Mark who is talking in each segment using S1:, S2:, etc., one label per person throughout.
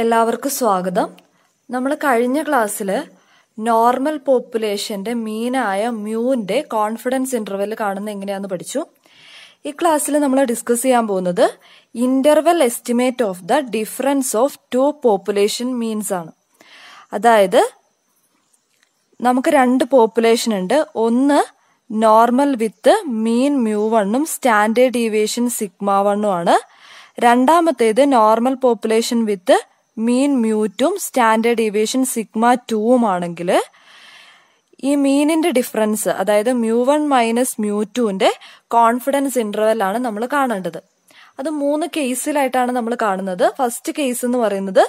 S1: എല്ലാവർക്കും സ്വാഗതം നമ്മൾ കഴിഞ്ഞ ക്ലാസ്സിൽ നോർമൽ പോപ്പുലേഷൻ്റെ മീനായ മ്യൂവിൻ്റെ കോൺഫിഡൻസ് ഇൻ്റർവെൽ കാണുന്ന എങ്ങനെയാന്ന് പഠിച്ചു ഈ ക്ലാസ്സിൽ നമ്മൾ ഡിസ്കസ് ചെയ്യാൻ പോകുന്നത് interval estimate of the difference of two population means ആണ് അതായത് നമുക്ക് രണ്ട് പോപ്പുലേഷൻ ഉണ്ട് ഒന്ന് നോർമൽ വിത്ത് മീൻ മ്യൂ വണ്ണും സ്റ്റാൻഡേർഡ് ഡീവിയേഷൻ സിഗ്മ വണ്ണും ആണ് രണ്ടാമത്തേത് നോർമൽ പോപ്പുലേഷൻ വിത്ത് മീൻ മ്യൂറ്റും സ്റ്റാൻഡേർഡ് ഡീവിയേഷൻ സിഗ്മ ടൂവും ആണെങ്കിൽ ഈ മീനിന്റെ ഡിഫറൻസ് അതായത് മ്യൂ വൺ മൈനസ് മ്യൂ ടുവിന്റെ കോൺഫിഡൻസ് ഇന്റർവെൽ ആണ് നമ്മൾ കാണേണ്ടത് അത് മൂന്ന് കേസിലായിട്ടാണ് നമ്മൾ കാണുന്നത് ഫസ്റ്റ് കേസ് എന്ന് പറയുന്നത്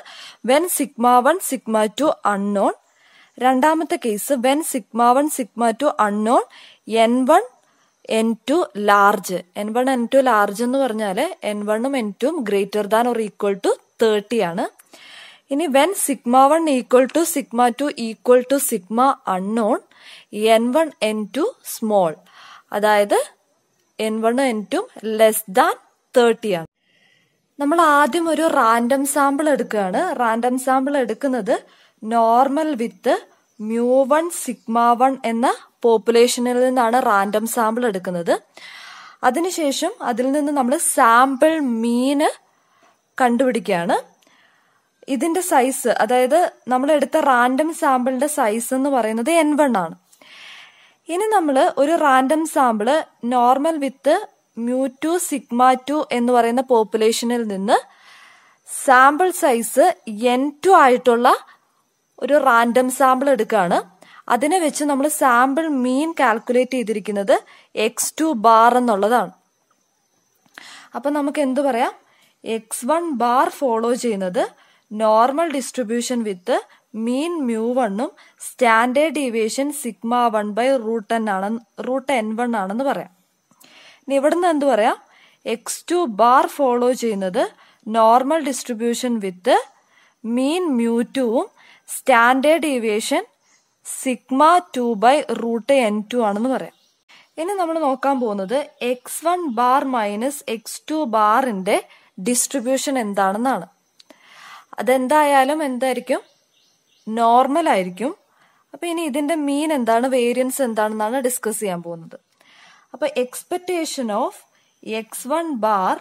S1: when sigma one sigma two unknown രണ്ടാമത്തെ case when sigma one sigma two unknown N one N two large N one N two large എന്ന് പറഞ്ഞാൽ എൻ വണ്ണും എൻ ടുവും greater than or equal to thirty ആണ് ഇനി when sigma one equal to sigma two equal to sigma unknown N one N two small അതായത് N one N two less than thirty ആണ് നമ്മൾ ആദ്യം ഒരു random sample എടുക്കുകയാണ് random sample എടുക്കുന്നത് normal with mu one sigma one എന്ന പോപ്പുലേഷനിൽ നിന്നാണ് റാൻഡം സാമ്പിൾ എടുക്കുന്നത് അതിനുശേഷം അതിൽ നിന്ന് നമ്മൾ സാമ്പിൾ മീന് കണ്ടുപിടിക്കുകയാണ് ഇതിന്റെ സൈസ് അതായത് നമ്മൾ എടുത്ത റാൻഡം സാമ്പിളിന്റെ സൈസ് എന്ന് പറയുന്നത് എൻ വൺ ആണ് ഇനി നമ്മൾ ഒരു random sample normal with mu two sigma two എന്ന് പറയുന്ന പോപ്പുലേഷനിൽ നിന്ന് സാമ്പിൾ സൈസ് എൻ ടു ആയിട്ടുള്ള ഒരു റാൻഡം സാമ്പിൾ എടുക്കുകയാണ് അതിനെ വെച്ച് നമ്മൾ സാമ്പിൾ മീൻ കാൽക്കുലേറ്റ് ചെയ്തിരിക്കുന്നത് എക്സ് ടു ബാർ എന്നുള്ളതാണ് അപ്പം നമുക്ക് എന്തു പറയാം എക്സ് വൺ ബാർ ഫോളോ ചെയ്യുന്നത് normal distribution with mean mu വണ്ണും standard deviation sigma one by root N ആണ് റൂട്ട് എൻ വൺ ആണെന്ന് പറയാം ഇനി നിന്ന് എന്ത് പറയാം എക്സ് ടു ബാർ ഫോളോ ചെയ്യുന്നത് normal distribution with mean mu ടുവും standard deviation sigma two by root N two ആണെന്ന് പറയാം ഇനി നമ്മൾ നോക്കാൻ പോകുന്നത് X one bar minus X two ബാറിന്റെ ഡിസ്ട്രിബ്യൂഷൻ എന്താണെന്നാണ് അതെന്തായാലും എന്തായിരിക്കും നോർമൽ ആയിരിക്കും അപ്പൊ ഇനി ഇതിന്റെ മീൻ എന്താണ് വേരിയൻസ് എന്താണെന്നാണ് ഡിസ്കസ് ചെയ്യാൻ പോകുന്നത് അപ്പൊ expectation of X one bar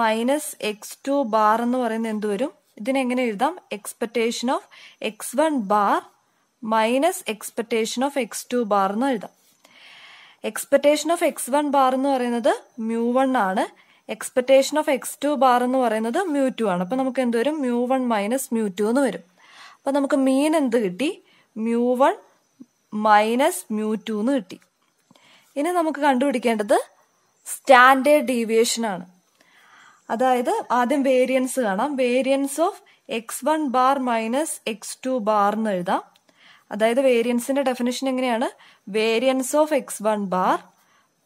S1: minus X two bar എന്ന് പറയുന്നത് എന്ത് വരും ഇതിനെങ്ങനെ എഴുതാം expectation of X one bar minus expectation of X two bar എന്ന് എഴുതാം expectation of X one bar എന്ന് പറയുന്നത് മ്യൂ വൺ ആണ് expectation of X two bar എന്ന് പറയുന്നത് മ്യൂ ടു ആണ് അപ്പം നമുക്ക് എന്ത് വരും mu one minus mu two എന്ന് വരും അപ്പം നമുക്ക് മീൻ എന്ത് കിട്ടി mu one minus mu two എന്ന് കിട്ടി ഇനി നമുക്ക് കണ്ടുപിടിക്കേണ്ടത് സ്റ്റാൻഡേർഡ് ഡീവിയേഷൻ ആണ് അതായത് ആദ്യം വേരിയൻസ് കാണാം variance of X one bar minus X two bar എന്ന് എഴുതാം അതായത് വേരിയൻസിന്റെ ഡെഫിനേഷൻ എങ്ങനെയാണ് variance of X one bar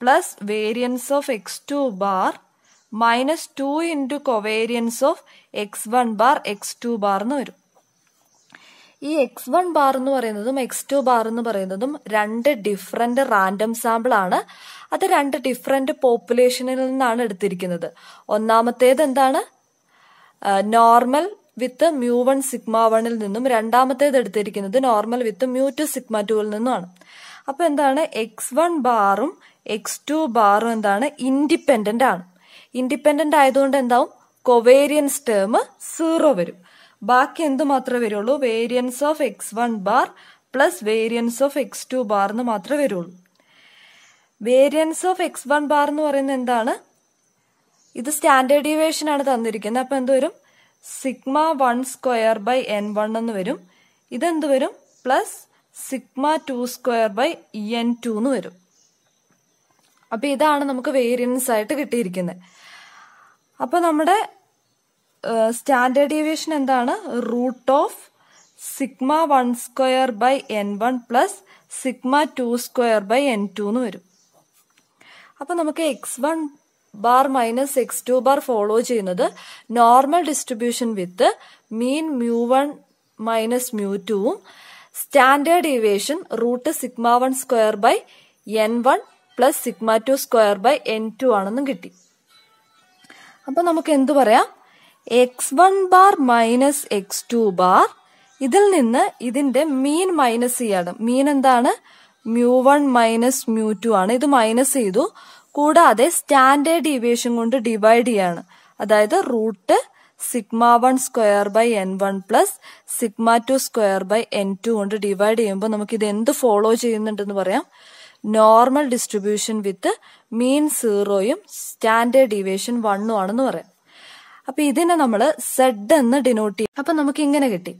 S1: plus variance of X two bar minus two into covariance of X one bar X two bar എന്ന് വരും ഈ X one bar എന്ന് പറയുന്നതും എക്സ് ടു ബാർ എന്ന് പറയുന്നതും രണ്ട് ഡിഫറെന്റ് റാൻഡം സാമ്പിൾ ആണ് അത് രണ്ട് ഡിഫറെന്റ് പോപ്പുലേഷനിൽ നിന്നാണ് എടുത്തിരിക്കുന്നത് ഒന്നാമത്തേത് എന്താണ് normal with mu one sigma വണ്ണിൽ നിന്നും രണ്ടാമത്തേത് എടുത്തിരിക്കുന്നത് normal with mu two sigma ടുവിൽ നിന്നുമാണ് അപ്പൊ എന്താണ് എക്സ് വൺ ബാറും എക്സ് ടു ബാറും എന്താണ് ഇൻഡിപെൻഡന്റ് ആണ് ഇൻഡിപെൻഡന്റ് ആയതുകൊണ്ട് എന്താവും കൊവേരിയൻസ് ടേം സീറോ വരും ബാക്കി എന്ത് മാത്രമേ വരുള്ളൂ variance of X one bar plus variance of X two bar എന്ന് മാത്രമേ വരുള്ളൂ variance of X one bar എന്ന് പറയുന്നത് എന്താണ് ഇത് സ്റ്റാൻഡേർഡ് ഡീവേഷൻ ആണ് തന്നിരിക്കുന്നത് അപ്പൊ എന്ത് വരും sigma one square by N one എന്ന് വരും ഇതെന്ത് വരും plus sigma two square by ഇ എൻ ടു എന്ന് വരും അപ്പൊ ഇതാണ് നമുക്ക് വേരിയൻസ് ആയിട്ട് കിട്ടിയിരിക്കുന്നത് അപ്പൊ നമ്മുടെ സ്റ്റാൻഡേർഡ് ഡീവിയേഷൻ എന്താണ് root of sigma one square by N one plus sigma two square by N two എന്ന് വരും അപ്പൊ നമുക്ക് X one bar minus X two bar follow ചെയ്യുന്നത് normal distribution with mean mu one minus mu ടുവും standard deviation root sigma one square by N one plus sigma two square by N two ആണെന്നും കിട്ടി അപ്പൊ നമുക്ക് എന്തു പറയാം X one bar minus X two bar ഇതിൽ നിന്ന് ഇതിന്റെ മീൻ മൈനസ് ചെയ്യാണ് മീൻ എന്താണ് mu one minus mu two ആണ് ഇത് മൈനസ് ചെയ്തു കൂടാതെ സ്റ്റാൻഡേർഡ് ഡീവിയേഷൻ കൊണ്ട് ഡിവൈഡ് ചെയ്യാണ് അതായത് root sigma one square by N one plus sigma two square by N two കൊണ്ട് ഡിവൈഡ് ചെയ്യുമ്പോൾ നമുക്ക് ഇത് എന്ത് ഫോളോ ചെയ്യുന്നുണ്ടെന്ന് പറയാം നോർമൽ ഡിസ്ട്രിബ്യൂഷൻ വിത്ത് മീൻ സീറോയും സ്റ്റാൻഡേർഡ് ഡീവിയേഷൻ വണ്ണും ആണെന്ന് പറയാം അപ്പൊ ഇതിനെ നമ്മൾ സെഡ് എന്ന് ഡിനോട്ട് ചെയ്യും അപ്പൊ നമുക്ക് ഇങ്ങനെ കിട്ടി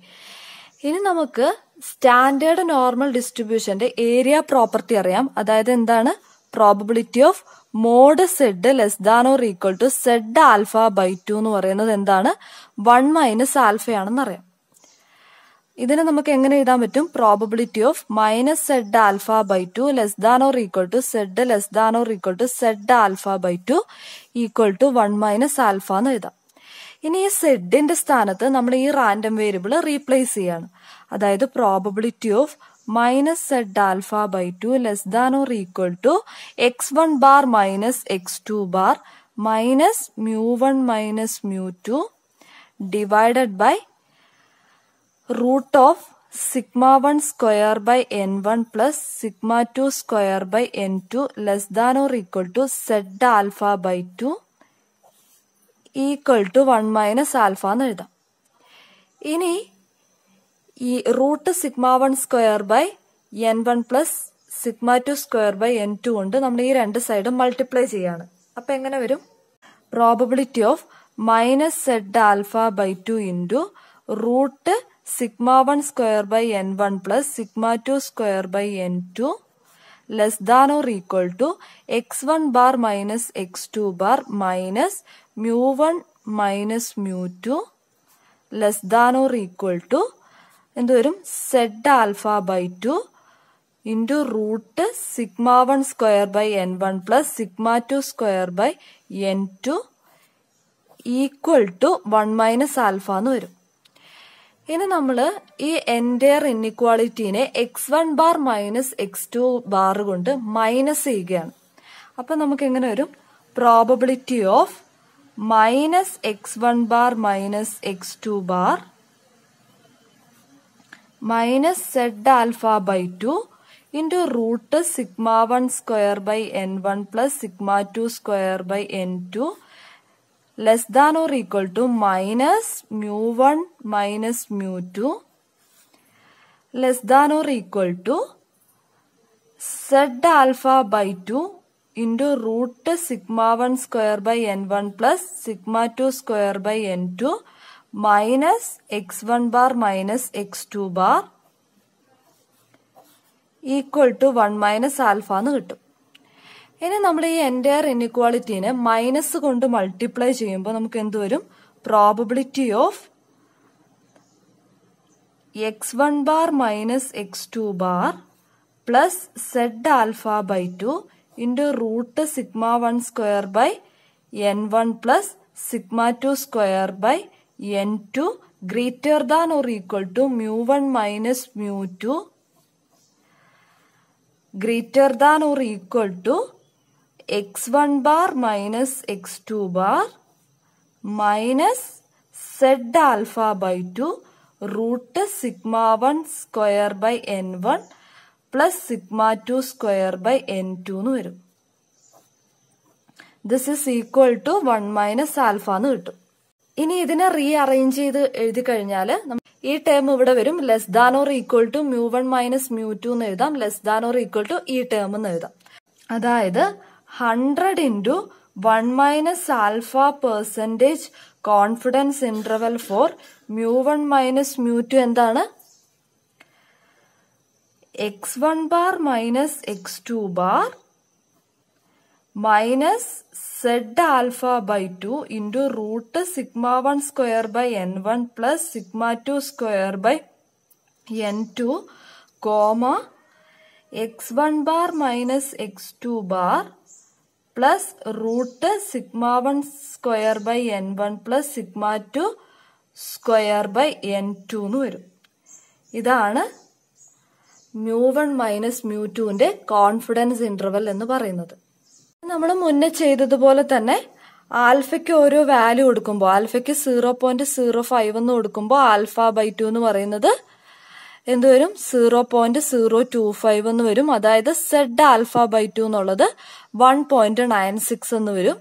S1: ഇനി നമുക്ക് സ്റ്റാൻഡേർഡ് നോർമൽ ഡിസ്ട്രിബ്യൂഷന്റെ ഏരിയ പ്രോപ്പർട്ടി അറിയാം അതായത് എന്താണ് probability of mod Z less than or equal to Z alpha by two എന്ന് പറയുന്നത് എന്താണ് വൺ മൈനസ് ആൽഫയാണെന്ന് അറിയാം ഇതിനെ നമുക്ക് എങ്ങനെ എഴുതാൻ പറ്റും probability of minus Z alpha by two less than or equal to Z less than or equal to Z alpha by two equal to one minus alpha എന്ന് എഴുതാം ഇനി ഈ സെഡിന്റെ സ്ഥാനത്ത് നമ്മൾ ഈ റാൻഡം വേരിയബിൾ റീപ്ലേസ് ചെയ്യാണ് അതായത് probability of minus Z alpha by two less than or equal to X one bar minus X two bar minus mu one minus mu two divided by root of sigma one square by N one plus sigma two square by N two less than or equal to Z alpha by two equal to one minus alpha എന്ന് എഴുതാം ഇനി ഈ root sigma one square by N one plus sigma two square by N two കൊണ്ട് നമ്മൾ ഈ രണ്ട് സൈഡും multiply ചെയ്യാണ് അപ്പൊ എങ്ങനെ വരും probability of minus Z alpha by two into root sigma 1 square by n 1 plus sigma 2 square by n 2 less than or equal to x1 bar minus x2 bar minus mu 1 minus mu 2 less than or equal to എന്ത് വരും Z alpha by two into root sigma one square by N one plus sigma two square by N two equal to one minus alpha എന്ന് വരും ഇനി നമ്മൾ ഈ entire ഇന്നിക്വാളിറ്റീനെ X one bar minus X two bar കൊണ്ട് minus ചെയ്യുകയാണ് അപ്പം നമുക്ക് എങ്ങനെ വരും probability of minus X one bar minus X two bar minus Z alpha by two into root sigma one square by N one plus sigma two square by N two less than or equal to minus mu 1 minus mu 2 less than or equal to z alpha by 2 into root sigma 1 square by n1 plus sigma 2 square by n2 minus x1 bar minus x2 bar equal to 1 minus alpha എന്ന് ഇനി നമ്മൾ ഈ entire ഇനിക്വാളിറ്റീനെ minus കൊണ്ട് multiply ചെയ്യുമ്പോൾ നമുക്ക് എന്ത് വരും probability of X one bar minus X two bar plus Z alpha by two into root sigma one square by N one plus sigma two square by N two greater than or equal to mu one minus mu two greater than or equal to X one bar minus X two bar minus Z alpha by two root sigma one square by N one plus sigma two square by N two എന്ന് വരും this is equal to one minus alpha എന്ന് കിട്ടും ഇനി ഇതിനെ re arrange ചെയ്ത് എഴുതി കഴിഞ്ഞാൽ ഈ ടേം ഇവിടെ വരും less than or equal to mu one minus mu two എന്ന് എഴുതാം less than or equal to ഈ ടേം എന്ന് എഴുതാം അതായത് hundred into one minus alpha percentage confidence interval for mu one minus mu two എന്താണ് X one bar minus X two bar minus Z alpha by two into root sigma one square by N one plus sigma two square by N two comma X one bar minus X two bar plus root sigma one square by N one plus sigma two square by N two എന്ന് വരും ഇതാണ് mu one minus mu ടുവിന്റെ confidence interval എന്ന് പറയുന്നത് നമ്മൾ മുന്നേ ചെയ്തതുപോലെ തന്നെ ആൽഫയ്ക്ക് ഓരോ വാല്യൂ കൊടുക്കുമ്പോൾ ആൽഫയ്ക്ക് സീറോ പോയിന്റ് സീറോ ഫൈവ് എന്ന് കൊടുക്കുമ്പോൾ ആൽഫ ബൈ ടു എന്ന് പറയുന്നത് എന്ത് വരും zero point zero two five എന്ന് വരും അതായത് സെഡ് ആൽഫ ബൈ ടു എന്നുള്ളത് വൺ പോയിന്റ് നയൻ സിക്സ് എന്ന് വരും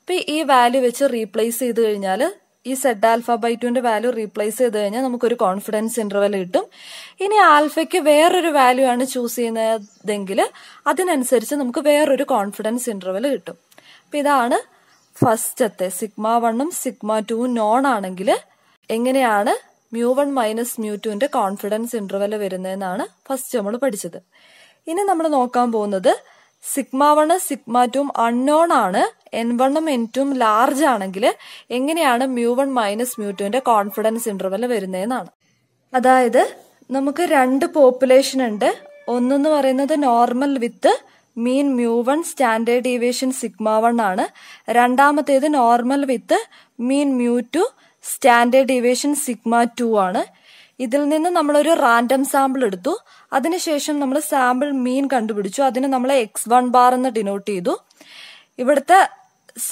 S1: അപ്പൊ ഈ വാല്യൂ വെച്ച് റീപ്ലേസ് ചെയ്ത് കഴിഞ്ഞാൽ ഈ സെഡ് ആൽഫ ബൈ ടുവിന്റെ വാല്യൂ റീപ്ലേസ് ചെയ്ത് കഴിഞ്ഞാൽ നമുക്കൊരു കോൺഫിഡൻസ് ഇന്റർവൽ കിട്ടും ഇനി ആൽഫയ്ക്ക് വേറൊരു വാല്യൂ ആണ് ചൂസ് ചെയ്യുന്നതെങ്കിൽ അതിനനുസരിച്ച് നമുക്ക് വേറൊരു കോൺഫിഡൻസ് ഇന്റർവൽ കിട്ടും അപ്പൊ ഇതാണ് ഫസ്റ്റത്തെ സിഗ്മ വണ്ണും സിഗ്മ ടു നോൺ ആണെങ്കിൽ എങ്ങനെയാണ് മ്യൂ വൺ മൈനസ് മ്യൂ ടുവിന്റെ കോൺഫിഡൻസ് ഇന്റർവെൽ വരുന്നതെന്നാണ് ഫസ്റ്റ് നമ്മൾ പഠിച്ചത് ഇനി നമ്മൾ നോക്കാൻ പോകുന്നത് സിഗ്മ വണ് സിഗ്മ ടും അൺനോൺ ആണ് എൻ വണ്ണും എൻ ടും ലാർജ് ആണെങ്കിൽ എങ്ങനെയാണ് മ്യൂ വൺ മൈനസ് മ്യൂ ടുവിന്റെ കോൺഫിഡൻസ് ഇന്റർവെൽ വരുന്നതെന്നാണ് അതായത് നമുക്ക് രണ്ട് പോപ്പുലേഷൻ ഉണ്ട് ഒന്നെന്ന് പറയുന്നത് normal with mean mu one standard deviation sigma one ആണ് രണ്ടാമത്തേത് normal with mean mu two standard deviation sigma two ആണ് ഇതിൽ നിന്ന് നമ്മളൊരു റാൻഡം സാമ്പിൾ എടുത്തു അതിനുശേഷം നമ്മൾ സാമ്പിൾ മീൻ കണ്ടുപിടിച്ചു അതിന് നമ്മൾ എക്സ് വൺ ബാർ എന്ന് ഡിനോട്ട് ചെയ്തു ഇവിടുത്തെ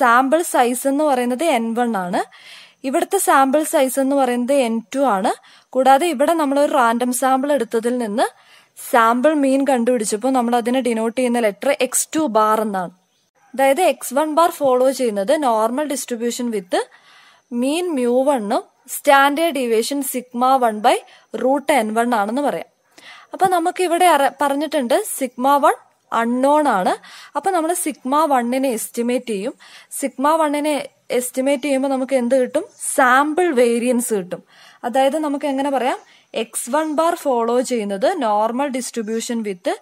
S1: സാമ്പിൾ സൈസ് എന്ന് പറയുന്നത് എൻ വൺ ആണ് ഇവിടുത്തെ സാമ്പിൾ സൈസ് എന്ന് പറയുന്നത് എൻ ടു ആണ് കൂടാതെ ഇവിടെ നമ്മൾ ഒരു റാൻഡം സാമ്പിൾ എടുത്തതിൽ നിന്ന് സാമ്പിൾ മീൻ കണ്ടുപിടിച്ചപ്പോൾ നമ്മൾ അതിനെ ഡിനോട്ട് ചെയ്യുന്ന ലെറ്റർ എക്സ് ടു ബാർ എന്നാണ് അതായത് എക്സ് വൺ ബാർ ഫോളോ ചെയ്യുന്നത് normal distribution with mean mu വണ്ണും standard deviation sigma one by root N one ആണെന്ന് പറയാം അപ്പൊ നമുക്ക് ഇവിടെ പറഞ്ഞിട്ടുണ്ട് സിഗ്മ വൺ അൺനോൺ ആണ് അപ്പൊ നമ്മൾ സിഗ്മ വണ്ണിനെ എസ്റ്റിമേറ്റ് ചെയ്യും സിഗ്മ വണ്ണിനെ എസ്റ്റിമേറ്റ് ചെയ്യുമ്പോൾ നമുക്ക് എന്ത് കിട്ടും സാമ്പിൾ വേരിയൻസ് കിട്ടും അതായത് നമുക്ക് എങ്ങനെ പറയാം എക്സ് വൺ ബാർ ഫോളോ ചെയ്യുന്നത് normal distribution with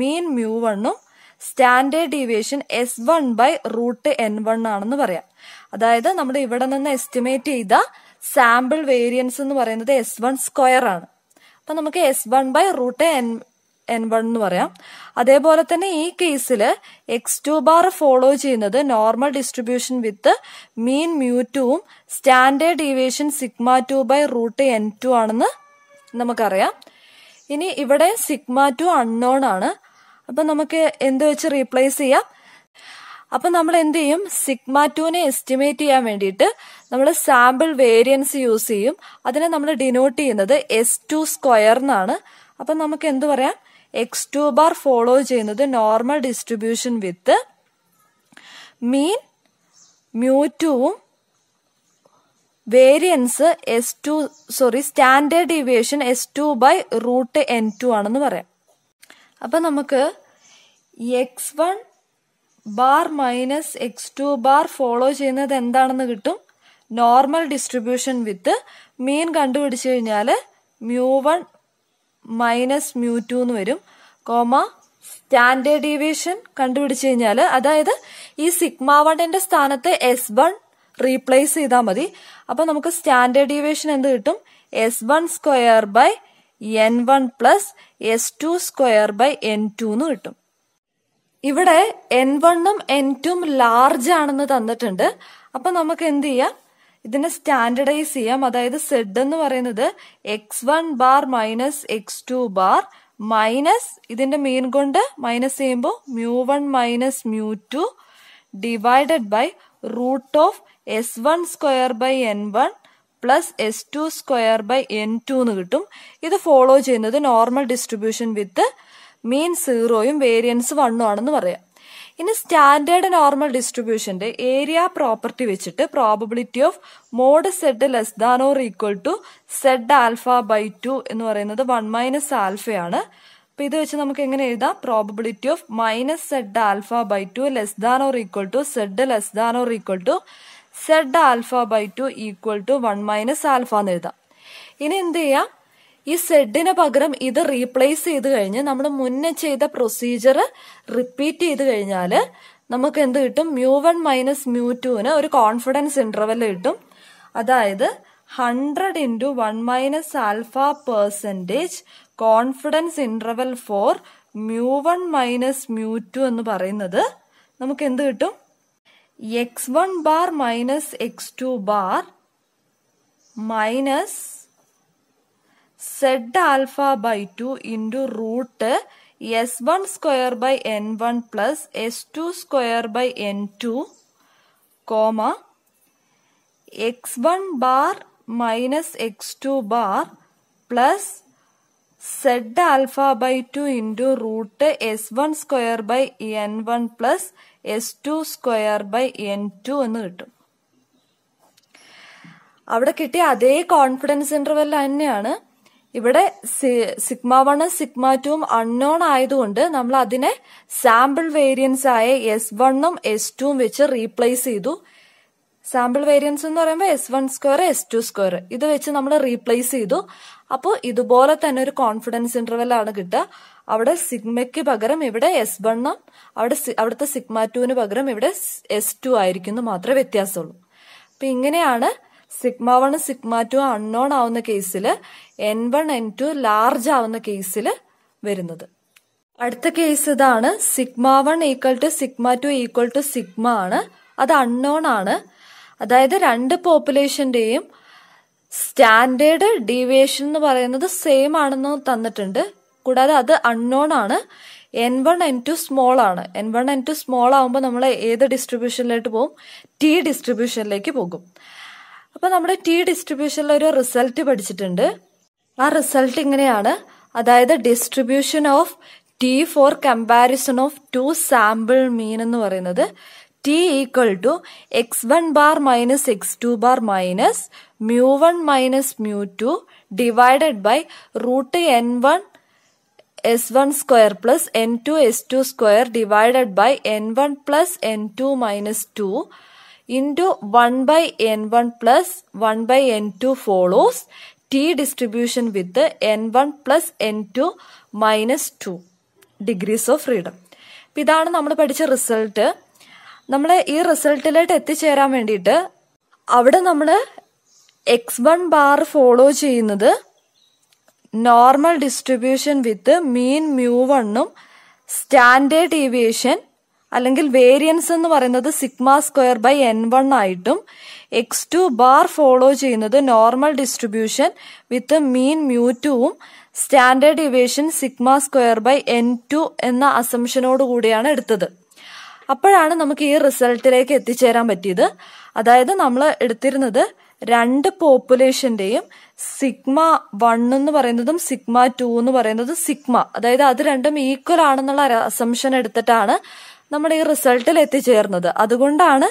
S1: mean mu വണ്ണും standard deviation S one by root N one ആണെന്ന് പറയാം അതായത് നമ്മൾ ഇവിടെ നിന്ന് എസ്റ്റിമേറ്റ് ചെയ്ത സാമ്പിൾ വേരിയൻസ് എന്ന് പറയുന്നത് എസ് വൺ സ്ക്വയർ ആണ് അപ്പൊ നമുക്ക് S one by root N N one എന്ന് പറയാം അതേപോലെ തന്നെ ഈ കേസിൽ എക്സ് ടു ബാർ ഫോളോ ചെയ്യുന്നത് normal distribution with mean mu ടുവും standard deviation sigma two by root N two ആണെന്ന് നമുക്കറിയാം ഇനി ഇവിടെ സിഗ്മ ടു അൺനോൺ ആണ് അപ്പൊ നമുക്ക് എന്ത് വെച്ച് റീപ്ലേസ് ചെയ്യാം അപ്പൊ നമ്മൾ എന്ത് ചെയ്യും സിഗ്മ ടുവിനെ എസ്റ്റിമേറ്റ് ചെയ്യാൻ വേണ്ടിയിട്ട് നമ്മൾ സാമ്പിൾ വേരിയൻസ് യൂസ് ചെയ്യും അതിനെ നമ്മൾ ഡിനോട്ട് ചെയ്യുന്നത് എസ് ടു സ്ക്വയർ എന്നാണ് അപ്പൊ നമുക്ക് എന്ത് പറയാം എക്സ് ടു ബാർ ഫോളോ ചെയ്യുന്നത് normal distribution with mean mu ടുവും variance S two sorry standard deviation S two by root N two ആണെന്ന് പറയാം അപ്പൊ നമുക്ക് X one bar minus X two bar follow ചെയ്യുന്നത് എന്താണെന്ന് കിട്ടും നോർമൽ ഡിസ്ട്രിബ്യൂഷൻ വിത്ത് മീൻ കണ്ടുപിടിച്ചു കഴിഞ്ഞാൽ mu one minus mu two എന്ന് വരും കോമ സ്റ്റാൻഡേർഡ് ഡീവിയേഷൻ കണ്ടുപിടിച്ചു കഴിഞ്ഞാൽ അതായത് ഈ സിഗ്മ വണ്ണിന്റെ സ്ഥാനത്ത് എസ് വൺ റീപ്ലേസ് ചെയ്താൽ മതി അപ്പൊ നമുക്ക് സ്റ്റാൻഡേർഡ് ഡീവിയേഷൻ എന്ത് കിട്ടും S one square by N one plus S two square by N two എന്ന് കിട്ടും ഇവിടെ എൻ വണ്ണും എൻ ടും ലാർജ് ആണെന്ന് തന്നിട്ടുണ്ട് അപ്പൊ നമുക്ക് എന്ത് ചെയ്യാം ഇതിനെ സ്റ്റാൻഡർഡൈസ് ചെയ്യാം അതായത് സെഡ് എന്ന് പറയുന്നത് X one bar minus X two bar minus ഇതിന്റെ മീൻ കൊണ്ട് മൈനസ് ചെയ്യുമ്പോൾ mu one minus mu two divided by root of S one square by N one plus S two square by N two എന്ന് കിട്ടും ഇത് follow ചെയ്യുന്നത് normal distribution with mean സീറോയും variance വണ്ണും ആണെന്ന് പറയാം ഇനി സ്റ്റാൻഡേർഡ് നോർമൽ ഡിസ്ട്രിബ്യൂഷന്റെ ഏരിയ പ്രോപ്പർട്ടി വെച്ചിട്ട് probability of mod Z less than or equal to Z alpha by two എന്ന് പറയുന്നത് വൺ മൈനസ് ആൽഫയാണ് അപ്പൊ ഇത് വെച്ച് നമുക്ക് എങ്ങനെ എഴുതാം probability of minus Z alpha by two less than or equal to Z less than or equal to Z alpha by two equal to one minus alpha എന്ന് എഴുതാം ഇനി എന്ത് ചെയ്യാം ഈ സെഡിന് പകരം ഇത് റീപ്ലേസ് ചെയ്ത് കഴിഞ്ഞ് നമ്മൾ മുന്നേ ചെയ്ത പ്രൊസീജിയർ റിപ്പീറ്റ് ചെയ്ത് കഴിഞ്ഞാൽ നമുക്ക് എന്ത് കിട്ടും മ്യൂ വൺ മൈനസ് മ്യൂ ടുവിന് ഒരു കോൺഫിഡൻസ് ഇന്റർവെൽ കിട്ടും അതായത് hundred into one minus alpha percentage confidence interval for mu one minus mu two എന്ന് പറയുന്നത് നമുക്ക് എന്ത് കിട്ടും X one bar minus X two bar minus Z alpha by two into root S one square by N one plus S two square by N two comma X one bar minus X two bar plus Z alpha by two into root S one square by N one plus S two square by N two എന്ന് കിട്ടും അവിടെ കിട്ടിയ അതേ confidence interval തന്നെയാണ് ഇവിടെ sigma വണ്ണും sigma ടുവും unknown ആയതുകൊണ്ട് നമ്മൾ അതിനെ സാമ്പിൾ വേരിയൻസ് ആയ എസ് വണ്ണും എസ് ടുവും വെച്ച് റീപ്ലേസ് ചെയ്തു സാമ്പിൾ വേരിയൻസ് എന്ന് പറയുമ്പോൾ S one square S two square ഇത് വെച്ച് നമ്മൾ റീപ്ലേസ് ചെയ്തു അപ്പോൾ ഇതുപോലെ തന്നെ ഒരു കോൺഫിഡൻസ് ഇന്റർവെൽ ആണ് കിട്ടുക അവിടെ സിഗ്മയ്ക്ക് പകരം ഇവിടെ എസ് വണ്ണും അവിടെ അവിടുത്തെ സിഗ്മ ടുവിന് പകരം ഇവിടെ എസ് ടു ആയിരിക്കും മാത്രമേ വ്യത്യാസമുള്ളൂ അപ്പൊ ഇങ്ങനെയാണ് sigma one sigma two unknown ആവുന്ന കേസിൽ N one N two large ആവുന്ന കേസിൽ വരുന്നത് അടുത്ത കേസ് ഇതാണ് sigma one equal to sigma two equal to sigma ആണ് അത് അൺനോൺ ആണ് അതായത് രണ്ട് പോപ്പുലേഷന്റെയും സ്റ്റാൻഡേർഡ് ഡീവിയേഷൻ എന്ന് പറയുന്നത് സെയിം ആണെന്ന് തന്നിട്ടുണ്ട് കൂടാതെ അത് അൺനോൺ ആണ് N one N two small ആണ് N one N two small ആകുമ്പോൾ നമ്മൾ ഏത് ഡിസ്ട്രിബ്യൂഷനിലോട്ട് പോകും ടി ഡിസ്ട്രിബ്യൂഷനിലേക്ക് പോകും അപ്പോൾ നമ്മുടെ ടി ഡിസ്ട്രിബ്യൂഷനിൽ ഒരു റിസൾട്ട് പഠിച്ചിട്ടുണ്ട് ആ റിസൾട്ട് ഇങ്ങനെയാണ് അതായത് distribution of T for comparison of two sample mean എന്ന് പറയുന്നത് T equal to X one bar minus X two bar minus mu one minus mu two divided by root N one S one square plus N two S two square divided by N one plus N two minus two into one by N one plus one by N two follows T distribution with N one plus N two minus two degrees of freedom അപ്പം ഇതാണ് നമ്മൾ പഠിച്ച result നമ്മൾ ഈ റിസൾട്ടിലോട്ട് എത്തിച്ചേരാൻ വേണ്ടിയിട്ട് അവിടെ നമ്മൾ എക്സ് വൺ ബാർ ഫോളോ ചെയ്യുന്നത് normal distribution with mean mu വണ്ണും സ്റ്റാൻഡേർഡ് ഡീവിയേഷൻ അല്ലെങ്കിൽ വേരിയൻസ് എന്ന് പറയുന്നത് sigma square by N one ആയിട്ടും എക്സ് ടു ബാർ ഫോളോ ചെയ്യുന്നത് normal distribution with mean mu ടുവും standard deviation sigma square by N two എന്ന അസംഷനോട് കൂടിയാണ് എടുത്തത് അപ്പോഴാണ് നമുക്ക് ഈ റിസൾട്ടിലേക്ക് എത്തിച്ചേരാൻ പറ്റിയത് അതായത് നമ്മൾ എടുത്തിരുന്നത് രണ്ട് പോപ്പുലേഷന്റെയും സിഗ്മ വൺ എന്ന് പറയുന്നതും സിഗ്മ ടു എന്ന് പറയുന്നതും സിഗ്മ അതായത് അത് രണ്ടും ഈക്വൽ ആണെന്നുള്ള അസംഷൻ എടുത്തിട്ടാണ് നമ്മുടെ ഈ റിസൾട്ടിൽ എത്തിച്ചേർന്നത് അതുകൊണ്ടാണ്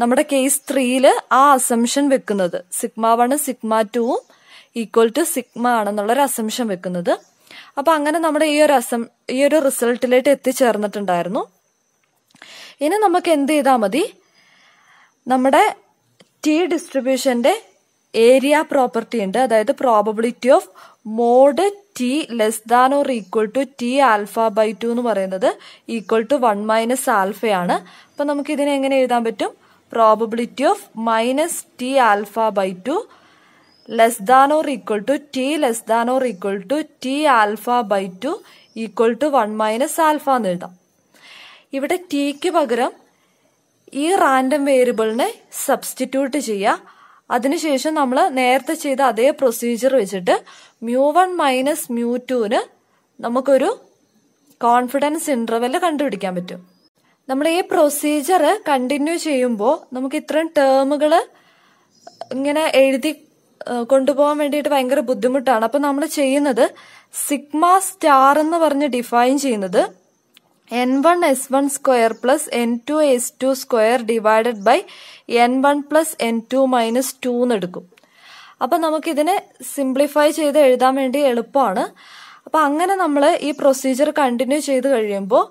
S1: നമ്മുടെ കേസ് ത്രീയിൽ ആ അസംഷൻ വെക്കുന്നത് സിഗ്മ വണ് സിഗ്മ ടുവും ഈക്വൽ ടു സിഗ്മ ആണെന്നുള്ളൊരു അസംഷൻ വെക്കുന്നത് അപ്പൊ അങ്ങനെ നമ്മുടെ ഈ ഒരു അസം ഈ ഒരു റിസൾട്ടിലേക്ക് എത്തിച്ചേർന്നിട്ടുണ്ടായിരുന്നു ഇനി നമുക്ക് എന്ത് ചെയ്താൽ മതി നമ്മുടെ ടി ഡിസ്ട്രിബ്യൂഷന്റെ ഏരിയ പ്രോപ്പർട്ടി ഉണ്ട് അതായത് probability of mod T less than or equal to T alpha by two എന്ന് പറയുന്നത് ഈക്വൽ ടു വൺ മൈനസ് ആൽഫയാണ് അപ്പം നമുക്ക് ഇതിനെ എങ്ങനെ എഴുതാൻ പറ്റും probability of minus T alpha by two less than or equal to T less than or equal to T alpha by two equal to one minus alpha എന്ന് എഴുതാം ഇവിടെ ടിക്ക് പകരം ഈ റാൻഡം വേരിയബിളിനെ സബ്സ്റ്റിറ്റ്യൂട്ട് ചെയ്യുക അതിനുശേഷം നമ്മൾ നേരത്തെ ചെയ്ത അതേ പ്രൊസീജിയർ വെച്ചിട്ട് മ്യൂ വൺ മൈനസ് മ്യൂ ടുവിന് നമുക്കൊരു കോൺഫിഡൻസ് ഇന്റർവെൽ കണ്ടുപിടിക്കാൻ പറ്റും നമ്മൾ ഈ പ്രൊസീജിയർ കണ്ടിന്യൂ ചെയ്യുമ്പോൾ നമുക്ക് ഇത്രയും ടേമുകൾ ഇങ്ങനെ എഴുതി കൊണ്ടുപോകാൻ വേണ്ടിയിട്ട് ഭയങ്കര ബുദ്ധിമുട്ടാണ് അപ്പം നമ്മൾ ചെയ്യുന്നത് സിഗ്മ സ്റ്റാർ എന്ന് പറഞ്ഞ് ഡിഫൈൻ ചെയ്യുന്നത് N one S one square plus N two S two square divided by N one plus N two minus two എന്ന് എടുക്കും അപ്പൊ നമുക്കിതിനെ സിംപ്ലിഫൈ ചെയ്ത് എഴുതാൻ വേണ്ടി എളുപ്പമാണ് അപ്പൊ അങ്ങനെ നമ്മൾ ഈ പ്രൊസീജിയർ കണ്ടിന്യൂ ചെയ്ത് കഴിയുമ്പോൾ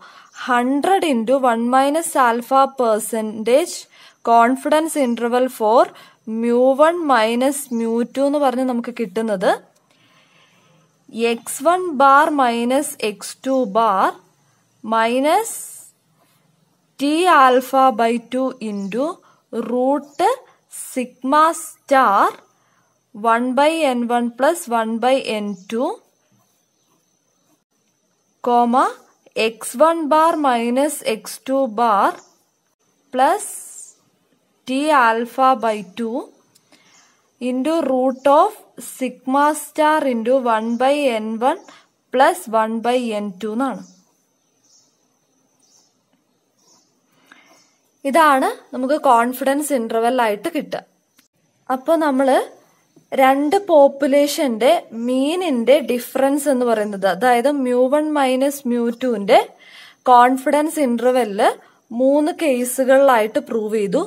S1: hundred into one minus alpha percentage confidence interval for mu one minus mu two എന്ന് പറഞ്ഞ് നമുക്ക് കിട്ടുന്നത് X one bar minus X two bar minus t alpha by 2 into root sigma star 1 by n1 plus 1 by n2 comma x1 bar minus x2 bar plus t alpha by 2 into root of sigma star into 1 by n1 plus 1 by n2 എന്നാണ് ഇതാണ് നമുക്ക് confidence interval ആയിട്ട് കിട്ടുക അപ്പോൾ നമ്മൾ രണ്ട് പോപ്പുലേഷന്റെ മീനിന്റെ difference എന്ന് പറയുന്നത് അതായത് മ്യൂ വൺ മൈനസ് മ്യൂ ടുവിന്റെ കോൺഫിഡൻസ് ഇന്റർവെല്ല് മൂന്ന് കേസുകളിലായിട്ട് പ്രൂവ് ചെയ്തു